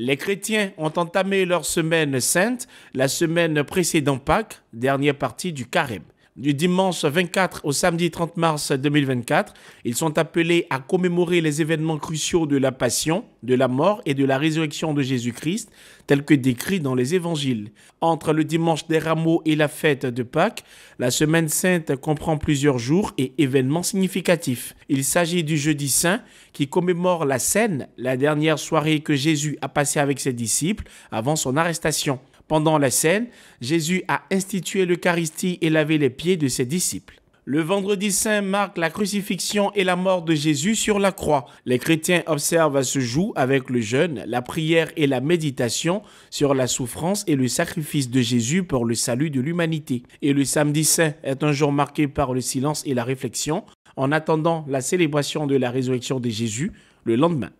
Les chrétiens ont entamé leur semaine sainte la semaine précédant Pâques, dernière partie du carême du dimanche 24 au samedi 30 mars 2024. Ils sont appelés à commémorer les événements cruciaux de la passion, de la mort et de la résurrection de Jésus-Christ, tels que décrits dans les évangiles. Entre le dimanche des rameaux et la fête de Pâques, la semaine sainte comprend plusieurs jours et événements significatifs. Il s'agit du jeudi saint qui commémore la scène, la dernière soirée que Jésus a passée avec ses disciples avant son arrestation. Pendant la scène, Jésus a institué l'Eucharistie et lavé les pieds de ses disciples. Le vendredi saint marque la crucifixion et la mort de Jésus sur la croix. Les chrétiens observent à ce jour avec le jeûne, la prière et la méditation sur la souffrance et le sacrifice de Jésus pour le salut de l'humanité. Et le samedi saint est un jour marqué par le silence et la réflexion en attendant la célébration de la résurrection de Jésus le lendemain.